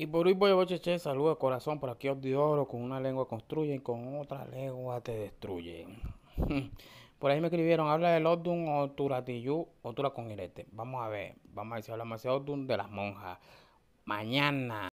Y por hoy voy a saludos de corazón, por aquí os oro, con una lengua construyen, con otra lengua te destruyen. por ahí me escribieron, habla del Odun o Turatiyú o Tura con Vamos a ver, vamos a decir si hablamos de Odun de las monjas. Mañana.